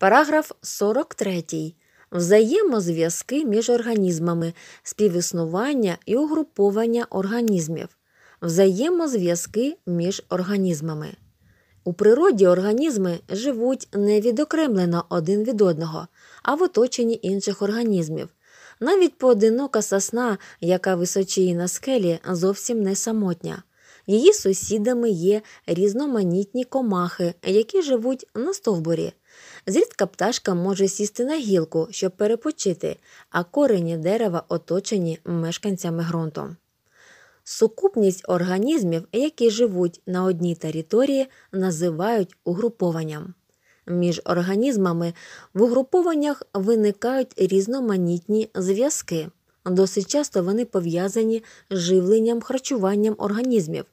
Параграф 43. Взаємозв'язки між організмами, співіснування і угруповання організмів. Взаємозв'язки між організмами. У природі організми живуть не відокремлено один від одного, а в оточенні інших організмів. Навіть поодинока сосна, яка височіє на скелі, зовсім не самотня. Її сусідами є різноманітні комахи, які живуть на стовбурі. Зрідка пташка може сісти на гілку, щоб перепочити, а корені дерева оточені мешканцями ґрунту. Сукупність організмів, які живуть на одній території, називають угрупованням. Між організмами в угрупованнях виникають різноманітні зв'язки. Досить часто вони пов'язані з живленням харчуванням організмів.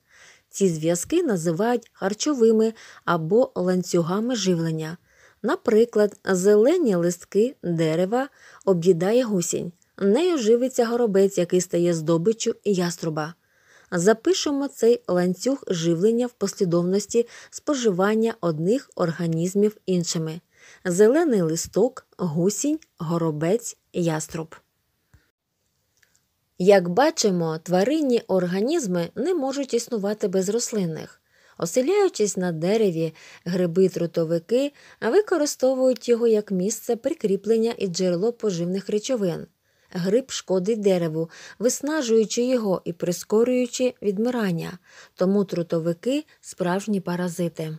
Ці зв'язки називають харчовими або ланцюгами живлення. Наприклад, зелені листки дерева об'їдає гусінь, нею живиться горобець, який стає здобиччю яструба. Запишемо цей ланцюг живлення в послідовності споживання одних організмів іншими: зелений листок, гусінь, горобець, яструб. Як бачимо, тваринні організми не можуть існувати без рослинних. Оселяючись на дереві, гриби трутовики використовують його як місце прикріплення і джерело поживних речовин. Гриб шкодить дереву, виснажуючи його і прискорюючи відмирання, тому трутовики справжні паразити.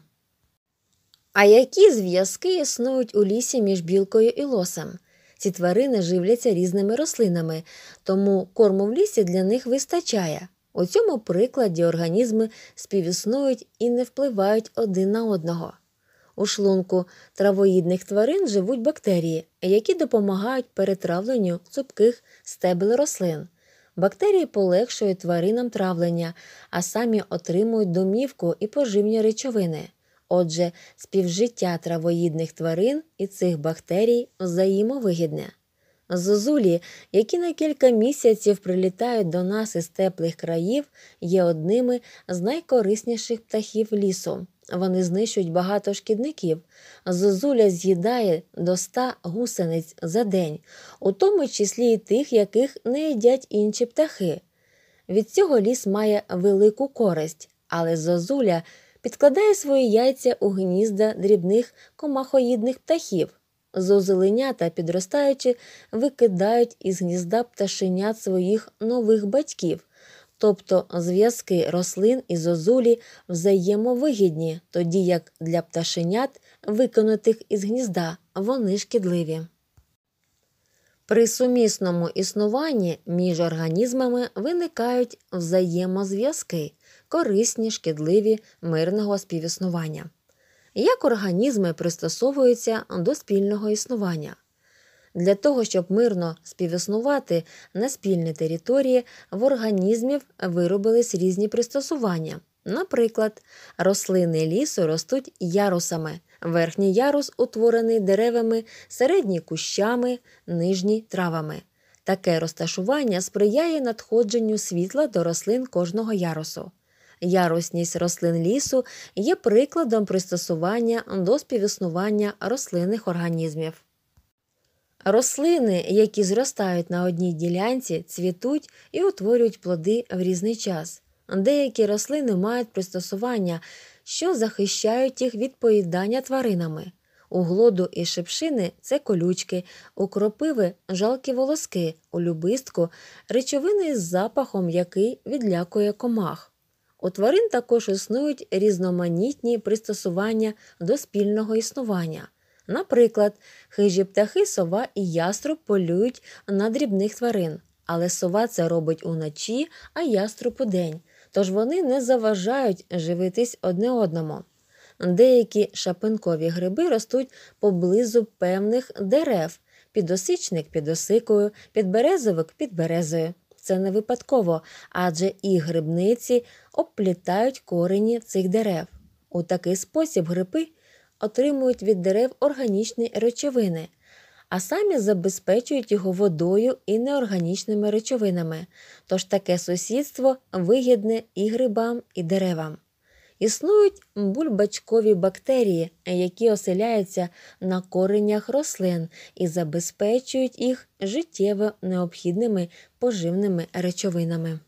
А які зв'язки існують у лісі між білкою і лосем? Ці тварини живляться різними рослинами, тому корму в лісі для них вистачає. У цьому прикладі організми співіснують і не впливають один на одного. У шлунку травоїдних тварин живуть бактерії, які допомагають перетравленню цупких стебел рослин. Бактерії полегшують тваринам травлення, а самі отримують домівку і поживні речовини. Отже, співжиття травоїдних тварин і цих бактерій взаємовигідне. Зозулі, які на кілька місяців прилітають до нас із теплих країв, є одними з найкорисніших птахів лісу. Вони знищують багато шкідників. Зозуля з'їдає до ста гусениць за день, у тому числі й тих, яких не їдять інші птахи. Від цього ліс має велику користь, але зозуля підкладає свої яйця у гнізда дрібних комахоїдних птахів. Зозеленята, підростаючи, викидають із гнізда пташенят своїх нових батьків. Тобто зв'язки рослин і зозулі взаємовигідні, тоді як для пташенят, викинутих із гнізда, вони шкідливі. При сумісному існуванні між організмами виникають взаємозв'язки, корисні, шкідливі мирного співіснування, як організми пристосовуються до спільного існування. Для того, щоб мирно співіснувати на спільній території в організмів виробились різні пристосування. Наприклад, рослини лісу ростуть ярусами, верхній ярус утворений деревами, середній кущами, нижній травами. Таке розташування сприяє надходженню світла до рослин кожного ярусу ярусність рослин лісу є прикладом пристосування до співіснування рослинних організмів. Рослини, які зростають на одній ділянці, цвітуть і утворюють плоди в різний час. Деякі рослини мають пристосування, що захищають їх від поїдання тваринами. У глоду і шипшини це колючки, у кропиви жалкі волоски, у любистку речовини з запахом, який відлякує комах. У тварин також існують різноманітні пристосування до спільного існування. Наприклад, хижі птахи, сова і яструб полюють на дрібних тварин, але сова це робить уночі, а яструб удень, тож вони не заважають живитись одне одному. Деякі шапинкові гриби ростуть поблизу певних дерев підосичник під осикою, підберезовик під березою це не випадково, адже і грибниці обплітають корені цих дерев. У такий спосіб гриби отримують від дерев органічні речовини, а самі забезпечують його водою і неорганічними речовинами. Тож таке сусідство вигідне і грибам, і деревам. Існують бульбачкові бактерії, які оселяються на коренях рослин і забезпечують їх життєво необхідними поживними речовинами.